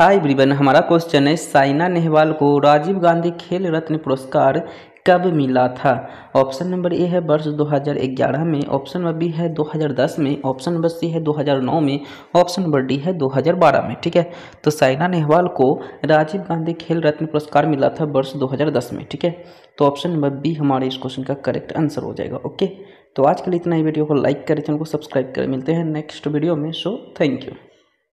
हाय ब्रिबन हमारा क्वेश्चन है साइना नेहवाल को राजीव गांधी खेल रत्न पुरस्कार कब मिला था ऑप्शन नंबर ए है वर्ष 2011 में ऑप्शन नंबर बी है 2010 में ऑप्शन नंबर सी है 2009 में ऑप्शन नंबर डी है 2012 में ठीक है तो साइना नेहवाल को राजीव गांधी खेल रत्न पुरस्कार मिला था वर्ष 2010 में ठीक है तो ऑप्शन नंबर बी हमारे इस क्वेश्चन का करेक्ट आंसर हो जाएगा ओके तो आज के लिए इतना ही वीडियो को लाइक करें चैनल को सब्सक्राइब करें मिलते हैं नेक्स्ट वीडियो में सो थैंक यू